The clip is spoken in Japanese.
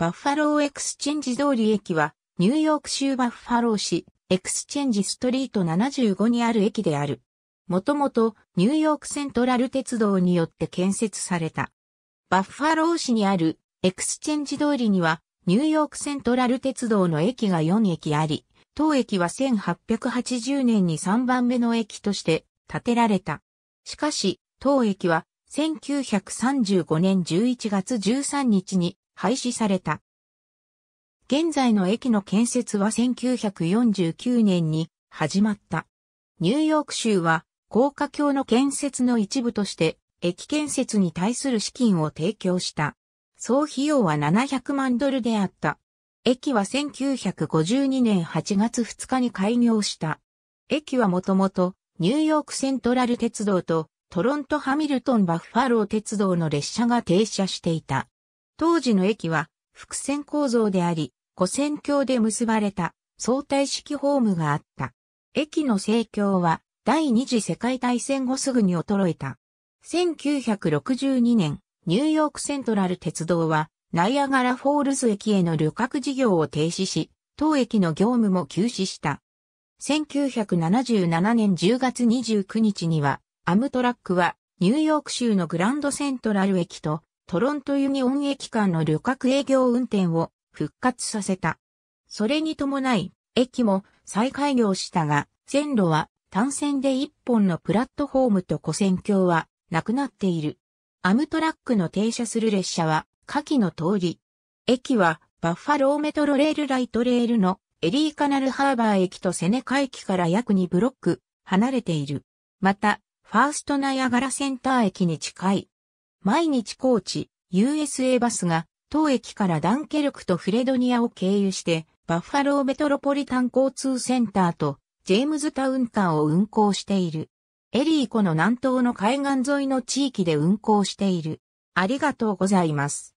バッファローエクスチェンジ通り駅は、ニューヨーク州バッファロー市、エクスチェンジストリート75にある駅である。もともと、ニューヨークセントラル鉄道によって建設された。バッファロー市にある、エクスチェンジ通りには、ニューヨークセントラル鉄道の駅が4駅あり、当駅は1880年に3番目の駅として建てられた。しかし、当駅は1935年11月13日に廃止された。現在の駅の建設は1949年に始まった。ニューヨーク州は高架橋の建設の一部として駅建設に対する資金を提供した。総費用は700万ドルであった。駅は1952年8月2日に開業した。駅はもともとニューヨークセントラル鉄道とトロントハミルトンバッファロー鉄道の列車が停車していた。当時の駅は伏線構造であり、古線橋で結ばれた相対式ホームがあった。駅の盛況は第二次世界大戦後すぐに衰えた。1962年、ニューヨークセントラル鉄道はナイアガラフォールズ駅への旅客事業を停止し、当駅の業務も休止した。1977年10月29日には、アムトラックはニューヨーク州のグランドセントラル駅とトロントユニオン駅間の旅客営業運転を復活させた。それに伴い、駅も再開業したが、線路は単線で一本のプラットフォームと古線橋はなくなっている。アムトラックの停車する列車は下記の通り。駅はバッファローメトロレールライトレールのエリーカナルハーバー駅とセネカ駅から約2ブロック離れている。また、ファーストナイアガラセンター駅に近い毎日高知、USA バスが、当駅からダンケルクとフレドニアを経由して、バッファローメトロポリタン交通センターと、ジェームズタウン間を運行している。エリー湖の南東の海岸沿いの地域で運行している。ありがとうございます。